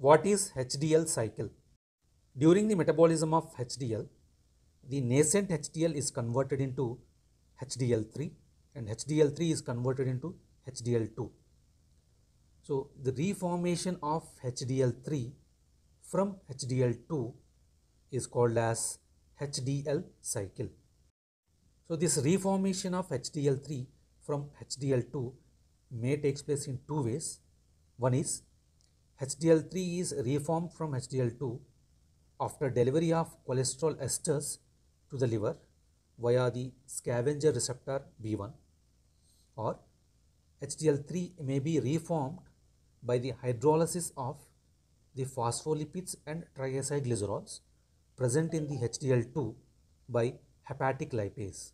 What is HDL cycle? During the metabolism of HDL, the nascent HDL is converted into HDL3 and HDL3 is converted into HDL2. So, the reformation of HDL3 from HDL2 is called as HDL cycle. So, this reformation of HDL3 from HDL2 may takes place in two ways. One is HDL3 is reformed from HDL2 after delivery of cholesterol esters to the liver via the scavenger receptor B1 or HDL3 may be reformed by the hydrolysis of the phospholipids and triacylglycerols present in the HDL2 by hepatic lipase.